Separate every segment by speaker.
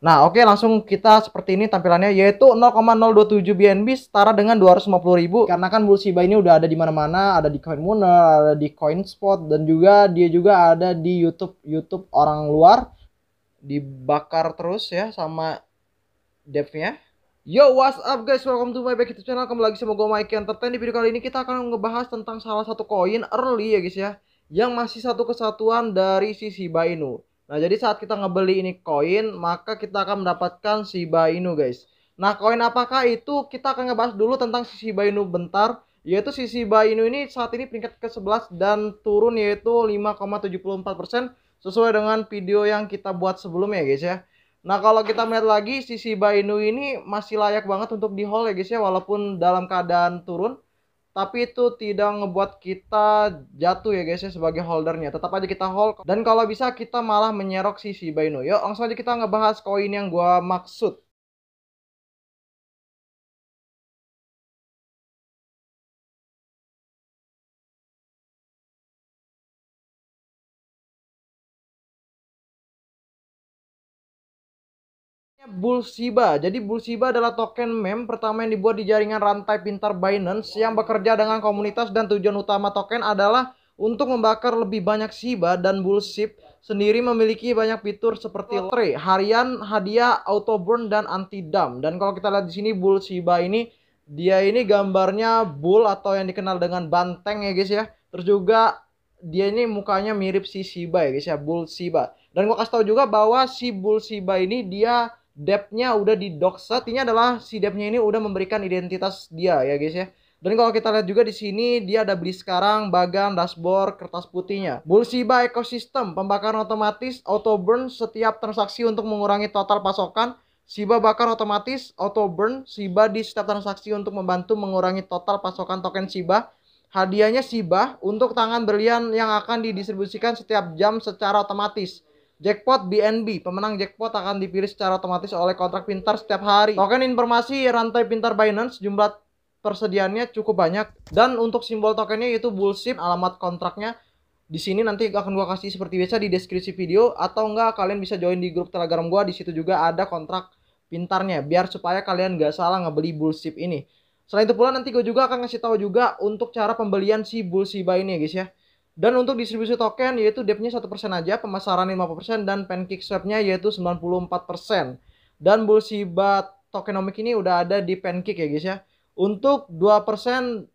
Speaker 1: Nah, oke langsung kita seperti ini tampilannya yaitu 0,027 BNB setara dengan 250 ribu karena kan bull Shiba ini udah ada di mana-mana, ada di coin Mooner, ada di coin spot dan juga dia juga ada di YouTube YouTube orang luar dibakar terus ya sama devnya. Yo, what's up guys? Welcome to my back YouTube channel. Kembali lagi sama gue Mike Entertain. Di video kali ini kita akan ngebahas tentang salah satu koin early ya guys ya yang masih satu kesatuan dari si Shiba Inu. Nah, jadi saat kita ngebeli ini koin, maka kita akan mendapatkan Shiba Inu, guys. Nah, koin apakah itu? Kita akan ngebahas dulu tentang si Shiba Inu bentar, yaitu si Shiba Inu ini saat ini peringkat ke-11 dan turun yaitu 5,74% sesuai dengan video yang kita buat sebelumnya, guys ya. Nah, kalau kita melihat lagi si Shiba Inu ini masih layak banget untuk di hold ya, guys ya, walaupun dalam keadaan turun tapi itu tidak ngebuat kita jatuh ya guys ya sebagai holdernya tetap aja kita hold dan kalau bisa kita malah menyerok sisi Shiba Inu yuk langsung aja kita ngebahas koin yang gua maksud Bulsiba. Jadi Bulsiba adalah token meme pertama yang dibuat di jaringan rantai pintar Binance yang bekerja dengan komunitas dan tujuan utama token adalah untuk membakar lebih banyak Shiba dan Bullship sendiri memiliki banyak fitur seperti lottery, harian, hadiah, auto burn dan anti dump. Dan kalau kita lihat di sini Bull Shiba ini dia ini gambarnya bull atau yang dikenal dengan banteng ya guys ya. Terus juga dia ini mukanya mirip si Shiba ya guys ya, Bull Shiba. Dan gua kasih tahu juga bahwa si Bull Shiba ini dia Depthnya udah di docs. Artinya adalah si depthnya ini udah memberikan identitas dia ya guys ya. Dan kalau kita lihat juga di sini dia ada beli sekarang bagan dashboard kertas putihnya. Bullsiba Ecosystem pembakaran otomatis auto burn setiap transaksi untuk mengurangi total pasokan. Siba bakar otomatis auto burn Siba di setiap transaksi untuk membantu mengurangi total pasokan token Siba. Hadiahnya Siba untuk tangan berlian yang akan didistribusikan setiap jam secara otomatis. Jackpot BNB, pemenang jackpot akan dipilih secara otomatis oleh kontrak pintar setiap hari. Token informasi rantai pintar Binance jumlah persediaannya cukup banyak dan untuk simbol tokennya yaitu bullship, alamat kontraknya di sini nanti akan gua kasih seperti biasa di deskripsi video atau enggak kalian bisa join di grup Telegram gua di situ juga ada kontrak pintarnya biar supaya kalian nggak salah ngebeli bullship ini. Selain itu pula nanti gue juga akan ngasih tahu juga untuk cara pembelian si bullshit ini ya guys ya. Dan untuk distribusi token yaitu satu 1% aja, pemasaran 5% dan pancake swapnya yaitu 94%. Dan bull Shiba tokenomic ini udah ada di pancake ya guys ya. Untuk 2%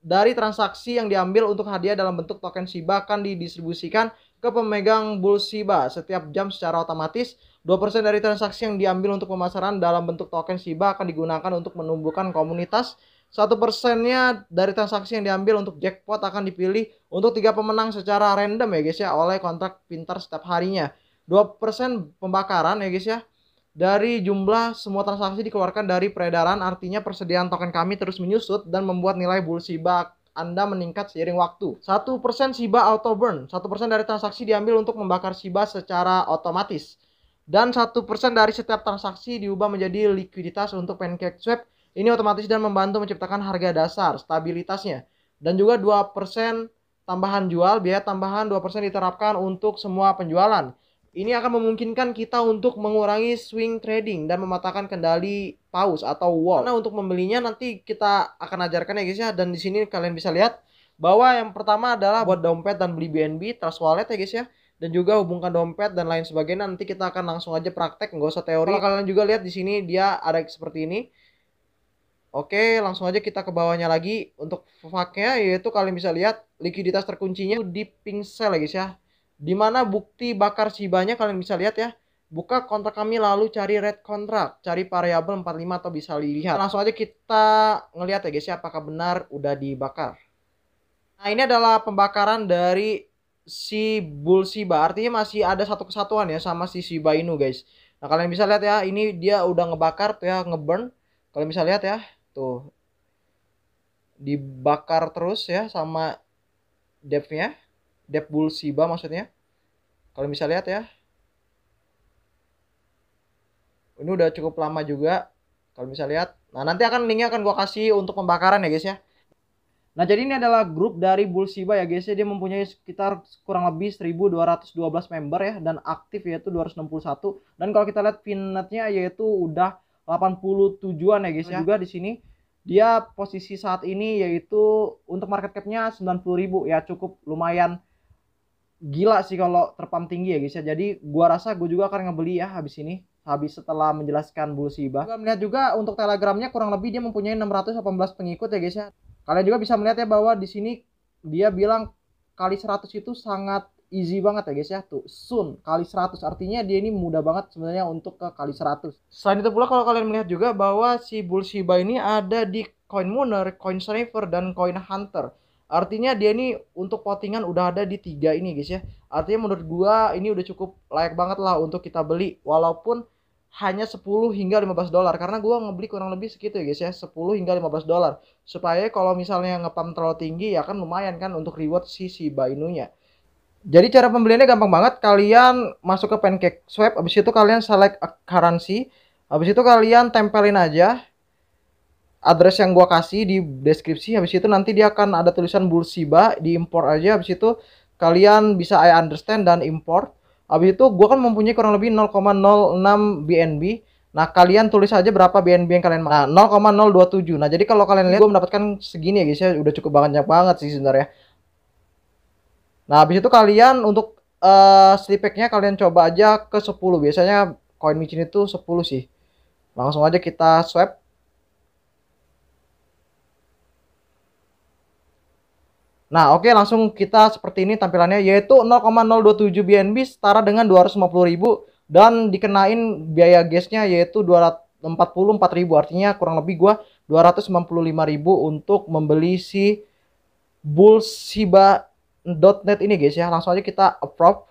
Speaker 1: dari transaksi yang diambil untuk hadiah dalam bentuk token Shiba akan didistribusikan ke pemegang bull setiap jam secara otomatis. 2% dari transaksi yang diambil untuk pemasaran dalam bentuk token Shiba akan digunakan untuk menumbuhkan komunitas satu persennya dari transaksi yang diambil untuk jackpot akan dipilih untuk tiga pemenang secara random ya guys ya oleh kontrak pintar setiap harinya. dua persen pembakaran ya guys ya. Dari jumlah semua transaksi dikeluarkan dari peredaran artinya persediaan token kami terus menyusut dan membuat nilai bull siba anda meningkat seiring waktu. satu persen siba auto burn. satu persen dari transaksi diambil untuk membakar siba secara otomatis. Dan satu persen dari setiap transaksi diubah menjadi likuiditas untuk pancake swap ini otomatis dan membantu menciptakan harga dasar, stabilitasnya. Dan juga 2% tambahan jual, biaya tambahan 2% diterapkan untuk semua penjualan. Ini akan memungkinkan kita untuk mengurangi swing trading dan mematahkan kendali pause atau wall. Karena untuk membelinya nanti kita akan ajarkan ya guys ya. Dan di sini kalian bisa lihat bahwa yang pertama adalah buat dompet dan beli BNB, trust wallet ya guys ya dan juga hubungkan dompet dan lain sebagainya nanti kita akan langsung aja praktek nggak usah teori kalau kalian juga lihat di sini dia ada seperti ini Oke, langsung aja kita ke bawahnya lagi. Untuk faknya yaitu kalian bisa lihat likuiditas terkuncinya di pingsel ya guys ya. Dimana bukti bakar sibanya kalian bisa lihat ya. Buka kontrak kami lalu cari red kontrak, cari variabel 45 atau bisa lihat. Langsung aja kita ngelihat ya guys ya apakah benar udah dibakar. Nah ini adalah pembakaran dari si Bull Shiba. Artinya masih ada satu kesatuan ya sama si Shiba Inu guys. Nah kalian bisa lihat ya ini dia udah ngebakar tuh ya ngeburn. Kalian bisa lihat ya tuh gitu. dibakar terus ya sama devnya dep bulsiba maksudnya kalau bisa lihat ya ini udah cukup lama juga kalau bisa lihat nah nanti akan linknya akan gua kasih untuk pembakaran ya guys ya nah jadi ini adalah grup dari bulsiba ya guys ya dia mempunyai sekitar kurang lebih 1212 member ya dan aktif yaitu 261 dan kalau kita lihat pinetnya yaitu udah 87-an ya guys ya. Juga di sini dia posisi saat ini yaitu untuk market cap-nya 90.000 ya cukup lumayan gila sih kalau terpam tinggi ya guys ya. Jadi gua rasa gue juga akan ngebeli ya habis ini habis setelah menjelaskan bulu siba Juga melihat juga untuk telegramnya kurang lebih dia mempunyai 618 pengikut ya guys ya. Kalian juga bisa melihat ya bahwa di sini dia bilang kali 100 itu sangat easy banget ya guys ya tuh sun kali 100 artinya dia ini mudah banget sebenarnya untuk ke kali 100 selain itu pula kalau kalian melihat juga bahwa si bull Shiba ini ada di coin mooner, coin sniper dan coin hunter artinya dia ini untuk potingan udah ada di tiga ini guys ya artinya menurut gua ini udah cukup layak banget lah untuk kita beli walaupun hanya 10 hingga 15 dolar karena gua ngebeli kurang lebih segitu ya guys ya 10 hingga 15 dolar supaya kalau misalnya ngepam terlalu tinggi ya kan lumayan kan untuk reward si Shiba Inunya jadi cara pembeliannya gampang banget. Kalian masuk ke Pancake Swap, Abis itu kalian select currency, Abis itu kalian tempelin aja address yang gua kasih di deskripsi. Abis itu nanti dia akan ada tulisan di import aja. Abis itu kalian bisa I understand dan import. Abis itu gua kan mempunyai kurang lebih 0,06 BNB. Nah, kalian tulis aja berapa BNB yang kalian mau. Nah, 0,027. Nah, jadi kalau kalian lihat gue mendapatkan segini ya guys ya, udah cukup banyak banget sih sebenarnya. Nah, habis itu kalian untuk uh, sleep kalian coba aja ke 10. Biasanya koin micin itu 10 sih. Langsung aja kita swap. Nah, oke okay, langsung kita seperti ini tampilannya yaitu 0,027 BNB setara dengan ribu dan dikenain biaya gasnya yaitu 244.000 artinya kurang lebih gua 295.000 untuk membeli si Bulls Shiba .NET ini guys ya. Langsung aja kita approve.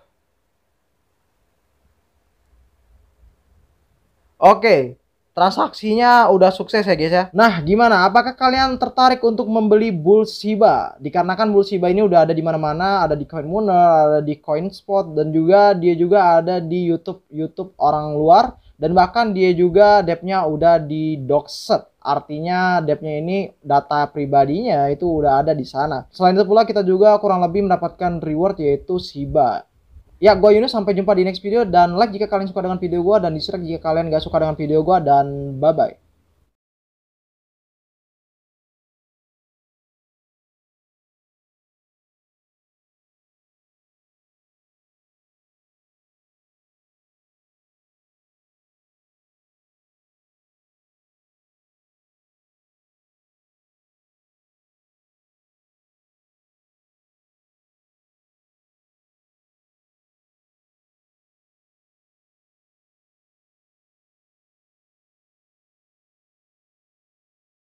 Speaker 1: Oke, transaksinya udah sukses ya guys ya. Nah, gimana? Apakah kalian tertarik untuk membeli Bull Shiba? Dikarenakan Bull Shiba ini udah ada di mana-mana, ada di CoinMooner, ada di CoinSpot, dan juga dia juga ada di YouTube YouTube orang luar. Dan bahkan dia juga depnya udah di Doxet. Artinya depnya ini data pribadinya itu udah ada di sana. Selain itu pula kita juga kurang lebih mendapatkan reward yaitu Shiba. Ya, gue Yunus sampai jumpa di next video dan like jika kalian suka dengan video gue dan dislike jika kalian gak suka dengan video gue dan bye-bye.